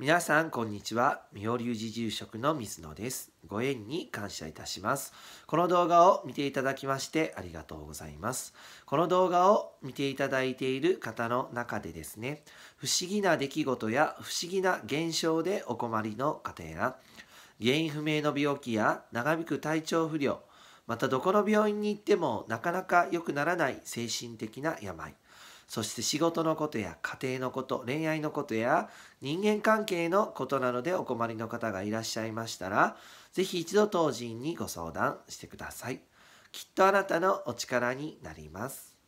皆さんこんにちは妙流寺住職の水野ですご縁に感謝いたしますこの動画を見ていただきましてありがとうございますこの動画を見ていただいている方の中でですね不思議な出来事や不思議な現象でお困りの方や原因不明の病気や長引く体調不良またどこの病院に行ってもなかなか良くならない精神的な病そして仕事のことや家庭のこと恋愛のことや人間関係のことなどでお困りの方がいらっしゃいましたら是非一度当人にご相談してくださいきっとあなたのお力になります